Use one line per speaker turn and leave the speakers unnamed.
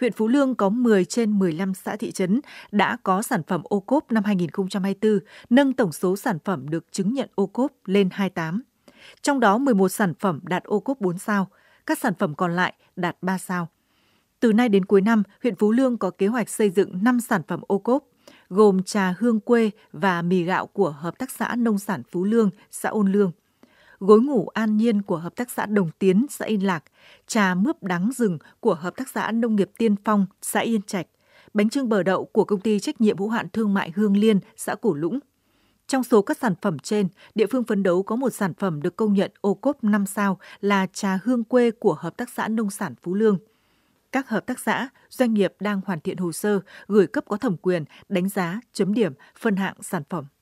huyện Phú Lương có 10 trên 15 xã thị trấn đã có sản phẩm ô cốp năm 2024, nâng tổng số sản phẩm được chứng nhận ô cốp lên 28. Trong đó 11 sản phẩm đạt ô cốp 4 sao, các sản phẩm còn lại đạt 3 sao. Từ nay đến cuối năm, huyện Phú Lương có kế hoạch xây dựng 5 sản phẩm ô cốp, gồm trà hương quê và mì gạo của Hợp tác xã Nông sản Phú Lương, xã Ôn Lương – gối ngủ an nhiên của Hợp tác xã Đồng Tiến, xã Yên Lạc, trà mướp đắng rừng của Hợp tác xã Nông nghiệp Tiên Phong, xã Yên Trạch, bánh trưng bờ đậu của công ty trách nhiệm hữu hạn thương mại Hương Liên, xã củ Lũng. Trong số các sản phẩm trên, địa phương phấn đấu có một sản phẩm được công nhận ô cốp 5 sao là trà hương quê của Hợp tác xã Nông sản Phú Lương các hợp tác xã, doanh nghiệp đang hoàn thiện hồ sơ, gửi cấp có thẩm quyền, đánh giá, chấm điểm, phân hạng sản phẩm.